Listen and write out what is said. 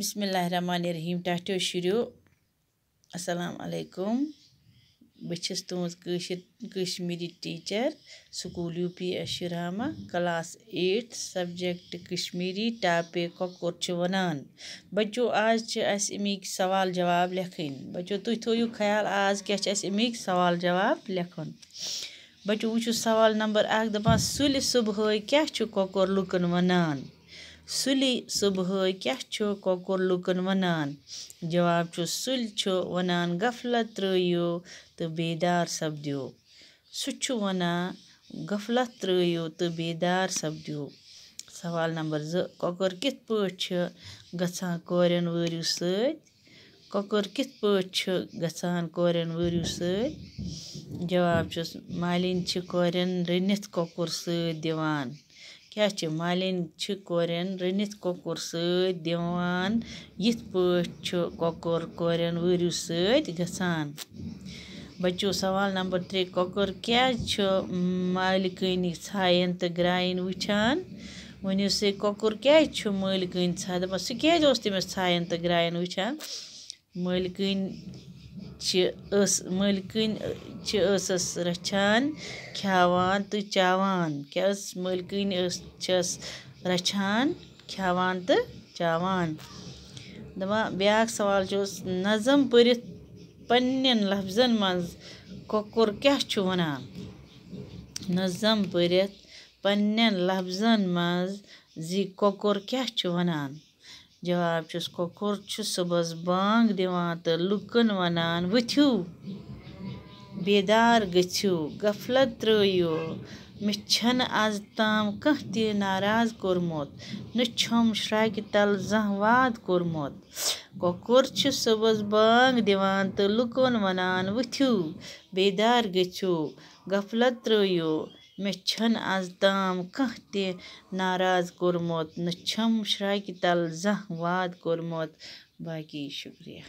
بسم اللہ الرحمن الرحیم ٹاٹو شروع السلام علیکم بچھس تہوز Kashmiri teacher school U P اشرامہ کلاس ایٹ سبجیکٹ کشمیری ٹاپے کۄکُر چھِ ونان بچو آج چھِ اَسہِ اَمِکۍ سوال جواب لکھن بچو تُہۍ تھٲیِو خیال آز کیا چھِ اَسہِ اَمِکۍ سوال جواب لکھن بچو وٕچھو سوال نمبر اَکھ دَپان سُلہِ صُبحٲے کیٛاہ چھُ کۄکُر لُکَن وَنان سُلی صُبحٲے کیٛاہ چھُ کۄکُر لُکَن وَنان جواب چھُ سُلۍ چھُ وَنان غفلت ترٛٲیِو تہٕ بیدار سَپدِو سُہ چھُ وَنان غفلت ترٛٲیِو تہٕ بیدار سَپدِو سوال نمبر زٕ کۄکُر کِتھ پٲٹھۍ چھِ گژھان کورٮ۪ن وٲرِو سۭتۍ کۄکُر کِتھ پٲٹھۍ چھُ گژھان کورٮ۪ن وٲرِو سۭتۍ جواب چھُس مالِنۍ چھِ کورٮ۪ن رٔنِتھ کۄکُر سۭتۍ دِوان چھِ مالٮ۪ن کورٮ۪ن رٔنِتھ کۄکُر سۭتۍ دِوان یِتھ پٲٹھۍ چھُ کۄکُر کورٮ۪ن وٲرِو سۭتۍ گژھان بَچو سوال نمبر ترٛےٚ کۄکُر تر کم مالکن سائن تو گرائن وچان نو سا کم ملک سک تمہ سائن تو گرائن وچان ملک چھِ ٲس مٔلۍ کِنۍ چھِ ٲسَس رَچھان کھیٛاوان تہٕ چاوان کیٛاہ ٲس مٔلۍ کِنۍ ٲس چھَس رَچھان کھٮ۪وان تہٕ چاوان دَپان بیٛاکھ سوال چھُ اوس نظم پٔرِتھ پنٛنٮ۪ن لفظن منٛز کۄکُر کیٛاہ چھُ وَنان نظم پٔرِتھ پنٛنٮ۪ن لفظن منٛز زِ کۄکُر کیٛاہ چھُ وَنان جواب چھس کھوکر چھ صبحس بانگ دیوان تو لکن ونان وتھو بیدار گچھو غفلت ترویو مچھن آز تام کہ تی ناراض کرموت نچھم شراغ تل زہواد کرموت کھوکر چھ صبحس بانگ دیوان تو لکن ونان وتھو بیدار گچھو غفلت ترویو مےٚ چھَنہٕ آز تام کانٛہہ تہِ ناراض کوٚرمُت نہ چھَم شراکہِ تَل زانٛہہ واد کوٚرمُت باقٕے شُکریہ